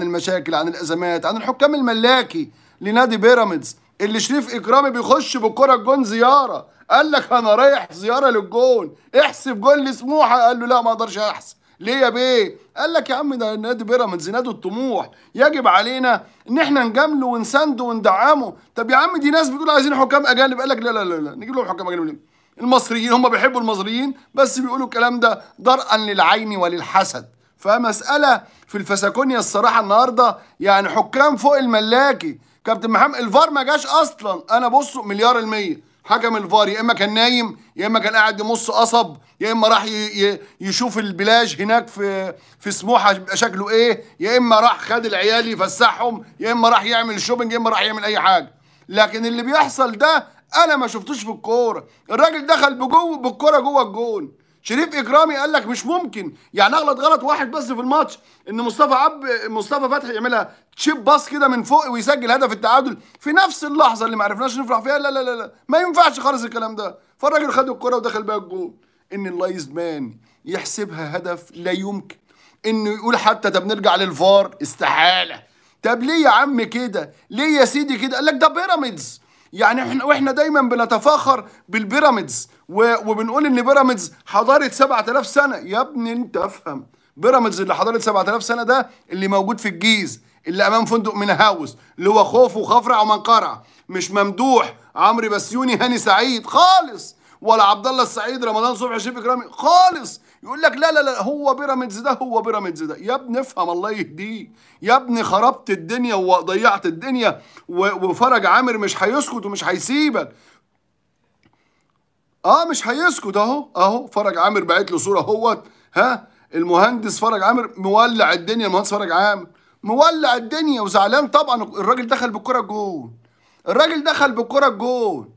عن المشاكل عن الازمات عن الحكام الملاكي لنادي بيراميدز اللي شريف اكرامي بيخش بالكره الجون زياره قال لك انا رايح زياره للجون احسب جون لسموحه قال له لا ما اقدرش احسب ليه يا بيه قال لك يا عم ده نادي بيراميدز نادي الطموح يجب علينا ان احنا نجامله ونسنده وندعمه طب يا عم دي ناس بتقول عايزين حكام اجانب قال لك لا لا لا, لا. نجيب لهم حكام اجانب ليه المصريين هم بيحبوا المصريين بس بيقولوا الكلام ده درءا للعين وللحسد فمساله في الفساكونيا الصراحه النهارده يعني حكام فوق الملاكي كابتن محمد الفار ما جاش اصلا انا بص مليار الميه حكم الفار يا اما كان نايم يا اما كان قاعد يمص قصب يا اما راح يشوف البلاج هناك في في سموحه شكله ايه يا اما راح خد العيال يفسحهم يا اما راح يعمل شوبينج يا اما راح يعمل اي حاجه لكن اللي بيحصل ده انا ما شفتوش في الكوره الراجل دخل بجوه بالكوره جوه الجون شريف اكرامي قال لك مش ممكن يعني اغلط غلط واحد بس في الماتش ان مصطفى عب مصطفى فتحي يعملها تشيب باص كده من فوق ويسجل هدف التعادل في نفس اللحظه اللي ما عرفناش نفرح فيها لا لا لا لا ما ينفعش خالص الكلام ده فالراجل خد الكره ودخل بيها الجول ان اللايز مان يحسبها هدف لا يمكن انه يقول حتى طب نرجع للفار استحاله طب ليه يا عم كده ليه يا سيدي كده قال لك ده بيراميدز يعني احنا واحنا دايما بنتفاخر بالبيراميدز وبنقول ان بيراميدز حضاره 7000 سنه يا ابني انت افهم بيراميدز اللي حضاره 7000 سنه ده اللي موجود في الجيز اللي امام فندق هاوس اللي هو خوف وخفرع ومنقرع مش ممدوح عمرو بسيوني هاني سعيد خالص ولا عبد الله السعيد رمضان صبحي شريف اكرامي خالص يقول لك لا لا لا هو بيراميدز ده هو بيراميدز ده يا ابني افهم الله يهديك يا ابني خربت الدنيا وضيعت الدنيا وفرج عامر مش هيسكت ومش هيسيبك اه مش هيسكت اهو اهو فرج عامر بعت له صوره اهوت ها المهندس فرج عامر مولع الدنيا المهندس فرج عامر مولع الدنيا وزعلان طبعا الراجل دخل بالكره الجون الراجل دخل بالكره الجون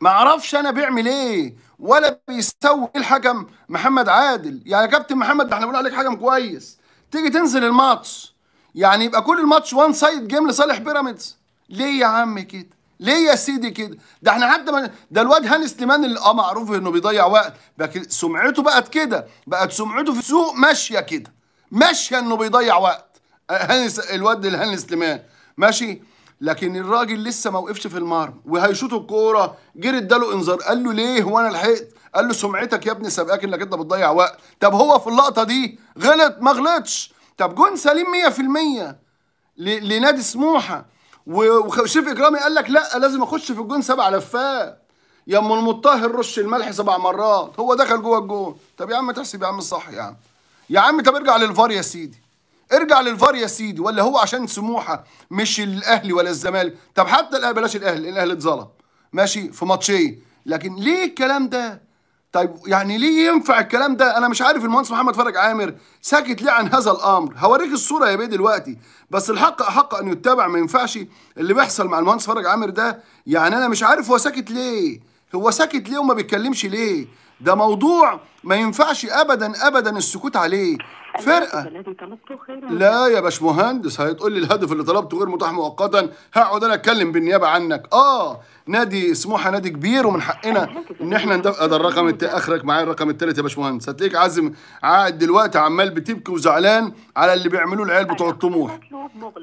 ما اعرفش انا بيعمل ايه ولا بيستوي ايه الحكم محمد عادل يعني يا كابتن محمد ده احنا بنقول عليك حكم كويس تيجي تنزل الماتش يعني يبقى كل الماتش وان سايد جيم لصالح بيراميدز ليه يا عم كده ليه يا سيدي كده ده احنا حتى ده الواد هاني سليمان اللي اه معروف انه بيضيع وقت بقى سمعته بقت كده بقت سمعته في السوق ماشيه كده ماشيه انه بيضيع وقت آه، هاني الواد الهاني سليمان ماشي لكن الراجل لسه ما وقفش في المرمى وهيشوط الكوره جري اداله انذار قال له ليه وانا لحقت قال له سمعتك يا ابني سابقاك انك انت بتضيع وقت طب هو في اللقطه دي غلط ما غلطش طب جون سليم 100% لنادي سموحه وشيف اكرامي قال لك لا لازم اخش في الجون سبع لفات يا ام المطهر رش الملح سبع مرات هو دخل جوه الجون طب يا عم تحسب يا عم الصح يا عم يا عم طب ارجع للفار يا سيدي ارجع للفار يا سيدي ولا هو عشان سموحه مش الاهلي ولا الزمالك طب حتى الاهلي بلاش الاهلي الاهلي اتظلم ماشي في ماتشين لكن ليه الكلام ده طيب يعني ليه ينفع الكلام ده انا مش عارف المهندس محمد فرج عامر ساكت ليه عن هذا الامر هوريك الصوره يا بيه دلوقتي بس الحق حق ان يتبع ما ينفعش اللي بيحصل مع المهندس فرج عامر ده يعني انا مش عارف هو ساكت ليه هو ساكت ليه وما بيتكلمش ليه ده موضوع ما ينفعش ابدا ابدا السكوت عليه فرقه لا يا باشمهندس هيتقول لي الهدف اللي طلبته غير متاح مؤقتا هقعد انا اتكلم بالنيابه عنك اه نادي سموحه نادي كبير ومن حقنا ان احنا ندفع ده الرقم الت... اخرك معايا الرقم الثالث يا باشمهندس هتلاقيك عازم قاعد دلوقتي عمال بتبكي وزعلان على اللي بيعملوه العيال بتوع الطموح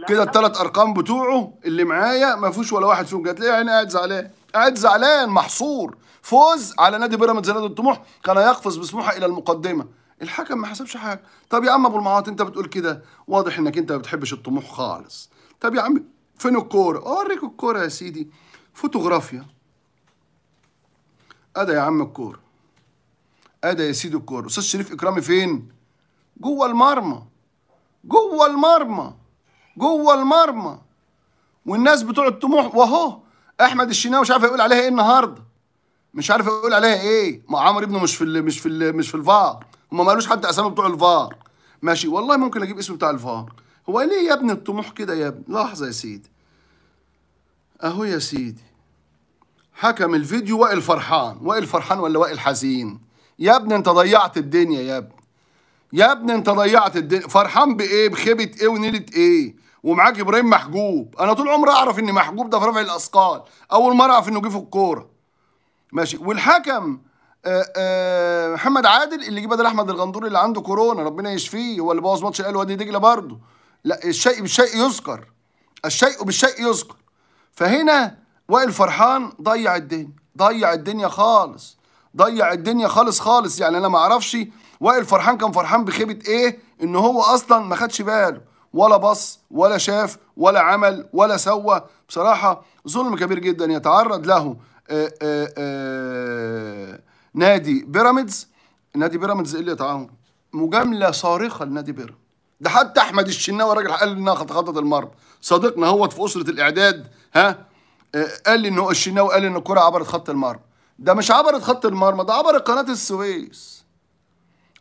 كده الثلاث ارقام بتوعه اللي معايا ما فيهوش ولا واحد فيهم ليه عيني قاعد زعلان قاعد زعلان محصور فوز على نادي بيراميدز نادي الطموح كان يقفز بسموحه الى المقدمه الحكم ما حسبش حاجه طب يا عم ابو المعاط انت بتقول كده واضح انك انت ما بتحبش الطموح خالص طب يا عم فين الكوره اوريك الكوره يا سيدي فوتوغرافيا ادا يا عم الكوره ادا يا سيدي الكوره استاذ شريف اكرامي فين جوه المرمى جوه المرمى جوه المرمى والناس بتوع الطموح واهو احمد الشناوي مش عارف يقول عليها ايه النهارده مش عارف يقول عليها ايه ما عمرو ابنه مش في مش في مش في الفار هم ما قالوش حتى اسامي بتوع الفار ماشي والله ممكن اجيب اسم بتاع الفار هو ليه يا ابني الطموح كده يا ابني لحظه يا سيدي اهو يا سيدي حكم الفيديو وائل فرحان وائل فرحان ولا وائل حزين يا ابني انت ضيعت الدنيا يا ابني يا ابني انت ضيعت الدنيا فرحان بايه بخيبه ايه ونيله ايه ومعاك ابراهيم محجوب انا طول عمري اعرف ان محجوب ده في رفع الاثقال اول مره اعرف انه جه في الكوره ماشي والحكم آه، آه، محمد عادل اللي جه بدل احمد الغندور اللي عنده كورونا ربنا يشفيه هو اللي بوظ ماتش الاهلي وادي دجله برضه لا الشيء بالشيء يذكر الشيء بالشيء يذكر فهنا وائل فرحان ضيع الدنيا ضيع الدنيا خالص ضيع الدنيا خالص خالص يعني انا ما اعرفش وائل فرحان كان فرحان بخيبه ايه ان هو اصلا ما خدش باله ولا بص ولا شاف ولا عمل ولا سوى بصراحه ظلم كبير جدا يتعرض له آآ آه، آآ آآ نادي بيراميدز نادي بيراميدز اللي تعاون مجامله صارخه لنادي بيراميدز ده حتى احمد الشناوي راجل قال انها خططت المرمى صديقنا هو في اسره الاعداد ها آه، قال لي انه الشناوي قال ان الكره عبرت خط المرمى ده مش عبرت خط المرمى ده عبرت قناه السويس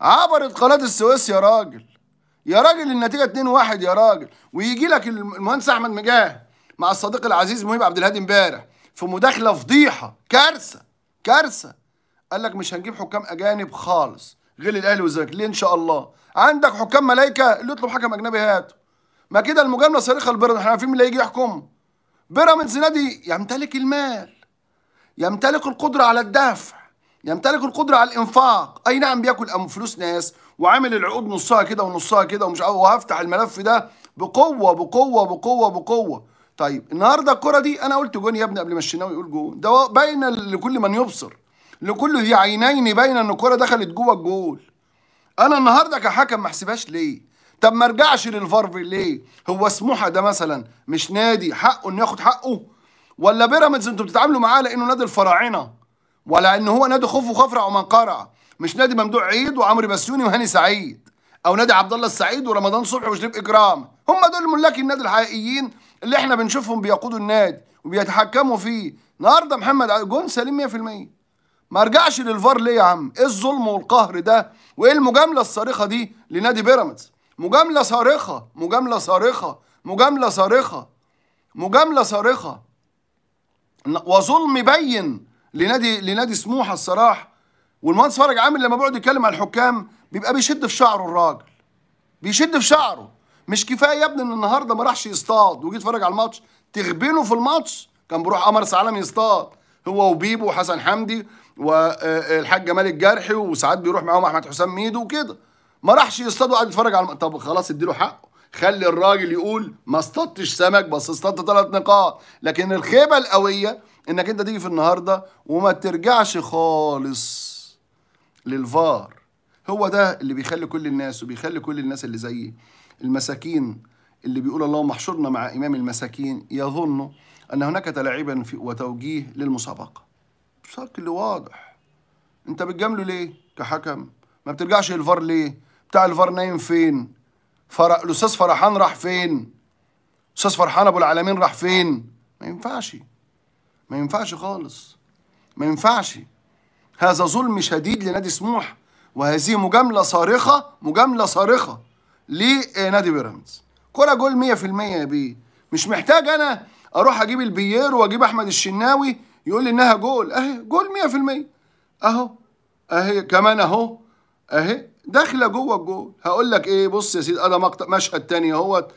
عبرت قناه السويس يا راجل يا راجل النتيجه 2-1 يا راجل ويجي لك المهندس احمد مجاهد مع الصديق العزيز مهيب عبد الهادي امبارح في مداخله فضيحه كارثه كارثه قال لك مش هنجيب حكام اجانب خالص غير الاهلي والزمالك ليه ان شاء الله عندك حكام ملايكه اللي يطلب حكم اجنبي هاته ما كده المجامله صريخه لبيراميدز احنا عارفين مين اللي هيجي يحكم بيراميدز نادي يمتلك المال يمتلك القدره على الدفع يمتلك القدره على الانفاق اي نعم بياكل فلوس ناس وعامل العقود نصها كده ونصها كده ومش وهفتح الملف ده بقوه بقوه بقوه بقوه طيب النهارده الكره دي انا قلت جون يا ابني قبل ما الشناوي يقول جون ده باين لكل من يبصر لكل ذي عينين باينه ان الكره دخلت جوه الجول انا النهارده كحكم ما احسبهاش ليه طب ما ارجعش للفار ليه هو سموحه ده مثلا مش نادي حقه انه ياخد حقه ولا بيراميدز انتوا بتتعاملوا معاه لانه نادي الفراعنه ولا ان هو نادي خوف وخفرع ومن قرع مش نادي ممدوح عيد وعمرو بسيوني وهاني سعيد او نادي عبد الله السعيد ورمضان صبحي وشريف اكرام هم دول ملاك النادي الحقيقيين اللي احنا بنشوفهم بيقودوا النادي وبيتحكموا فيه النهارده محمد جون سليم 100% ما ارجعش للفار ليه يا عم ايه الظلم والقهر ده وايه المجامله الصارخه دي لنادي بيراميدز مجامله صارخه مجامله صارخه مجامله صارخه مجامله صارخه وظلم بين لنادي لنادي سموحه الصراحه والمهندس فرج عامل لما بيقعد يتكلم على الحكام بيبقى بيشد في شعره الراجل بيشد في شعره مش كفايه يا ابني ان النهارده ما راحش يصطاد وجيت اتفرج على الماتش تغبنه في الماتش كان بيروح قمر سعلم يصطاد هو وبيبو وحسن حمدي والحاج جمال الجرحي وساعات بيروح معاهم احمد حسام ميدو وكده ما راحش يصطاد وقعد يتفرج على طب خلاص اديله حقه خلي الراجل يقول ما اصطدتش سمك بس اصطدت ثلاث نقاط لكن الخيبه القويه انك انت تيجي في النهارده وما ترجعش خالص للفار هو ده اللي بيخلي كل الناس وبيخلي كل الناس اللي زيي المساكين اللي بيقول اللهم احشرنا مع امام المساكين يظن ان هناك تلاعبا وتوجيه للمسابقه بشكل واضح انت بتجامله ليه كحكم ما بترجعش الفار ليه بتاع الفار نايم فين فرق الاستاذ فرحان راح فين استاذ فرحان ابو العالمين راح فين ما ينفعش ما ينفعش خالص ما ينفعش هذا ظلم شديد لنادي سموح وهذه مجامله صارخه مجامله صارخه لنادي بيراميدز كره جول 100% يا بيه مش محتاج انا اروح اجيب البيير واجيب احمد الشناوي يقول لي انها جول اهي جول 100% اهو اهي كمان اهو اهي داخله جوه الجول هقول لك ايه بص يا سيدي انا مقطع مشهد تاني اهوت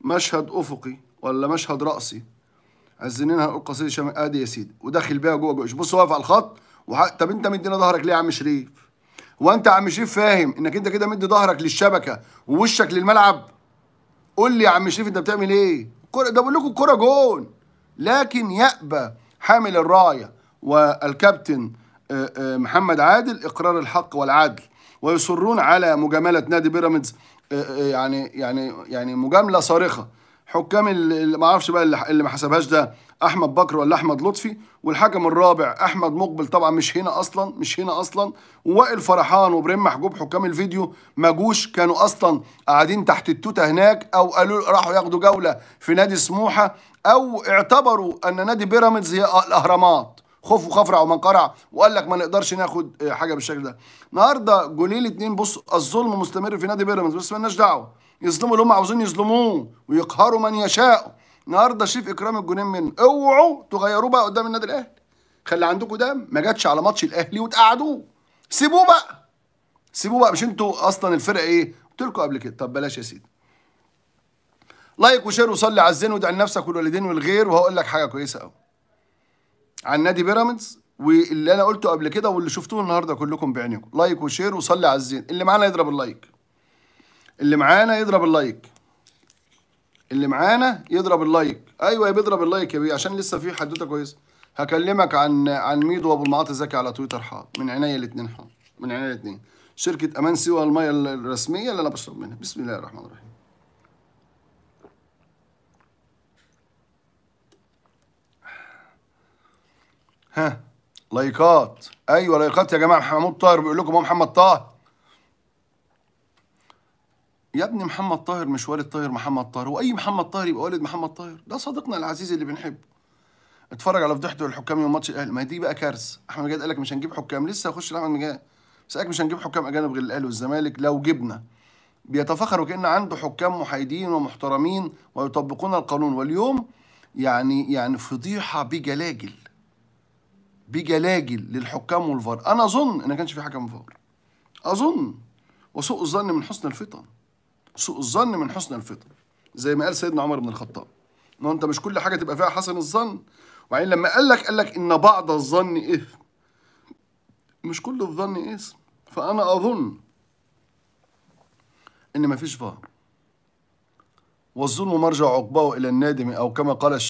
مشهد افقي ولا مشهد راسي عزنينها هنقول قصيده شمال ادي يا سيدي وداخل بيها جوه جوه بص واقف على الخط وح... طب انت مدينا ظهرك ليه يا عم شريف؟ هو انت يا عم شريف فاهم انك انت كده مدي ظهرك للشبكه ووشك للملعب؟ قول لي يا عم شريف انت بتعمل ايه؟ كرة ده بقول لكم الكوره جون لكن يأبى حامل الراية والكابتن آه، آه، محمد عادل إقرار الحق والعدل ويصرون على مجاملة نادي بيراميدز آه، يعني يعني يعني مجاملة صارخة حكام اللي ما اعرفش بقى اللي ما حسبهاش ده احمد بكر ولا احمد لطفي والحكم الرابع احمد مقبل طبعا مش هنا اصلا مش هنا اصلا ووائل فرحان وابراهيم محجوب حكام الفيديو ما جوش كانوا اصلا قاعدين تحت التوته هناك او قالوا راحوا ياخدوا جوله في نادي سموحه او اعتبروا ان نادي بيراميدز هي الاهرامات خوف وخفرع ومن قرع وقال لك ما نقدرش ناخد حاجه بالشكل ده النهارده جوليه الاثنين بص الظلم مستمر في نادي بيراميدز بس مالناش دعوه يظلموا اللي هم عاوزين يظلموه ويقهروا من يشاء النهارده شريف اكرام الجونين من اوعوا تغيروه بقى قدام النادي الاهلي خلي عندكم دم ما جاتش على ماتش الاهلي وتقعدوه سيبوه بقى سيبوه بقى مش انتوا اصلا الفرقه ايه قلت لكم قبل كده طب بلاش يا سيدي لايك وشير وصلي على الزين وادعي لنفسك والوالدين والغير وهقول لك حاجه كويسه قوي عن نادي بيراميدز واللي انا قلته قبل كده واللي شفتوه النهارده كلكم بعينيكم لايك وشير وصلي على الزين اللي معانا يضرب اللايك اللي معانا يضرب اللايك اللي معانا يضرب اللايك ايوه بيضرب اللايك يا بيه عشان لسه في حدوته كويسه هكلمك عن عن ميدو وابو المعاطي زكي على تويتر حاضر من عينيا الاثنين حاضر من عينيا الاثنين شركه امان سوى الميه الرسميه اللي انا بشرب منها بسم الله الرحمن الرحيم ها لايكات ايوه لايكات يا جماعه محمود طاهر بيقول لكم هو محمد طاهر يا ابني محمد طاهر مش والد طاهر محمد طاهر واي محمد طاهر يبقى والد محمد طاهر ده صديقنا العزيز اللي بنحبه اتفرج على فضيحته للحكام يوم ماتش الاهلي ما دي بقى كارثه احمد مجاد قال لك مش هنجيب حكام لسه هخش لاحمد مجاد سالك مش هنجيب حكام اجانب غير الاهلي والزمالك لو جبنا بيتفخر وكان عنده حكام محايدين ومحترمين ويطبقون القانون واليوم يعني يعني فضيحه بجلاجل بجلاجل للحكام والفار انا اظن ان ما كانش في حكم فار اظن وسوء الظن من حسن الفطن سوء الظن من حسن الفطر زي ما قال سيدنا عمر بن الخطاب ما انت مش كل حاجه تبقى فيها حسن الظن وبعدين لما قال لك قال لك ان بعض الظن اثم إيه؟ مش كل الظن اثم إيه؟ فانا اظن ان مفيش فار والظلم مرجع عقباه الى النادم او كما قال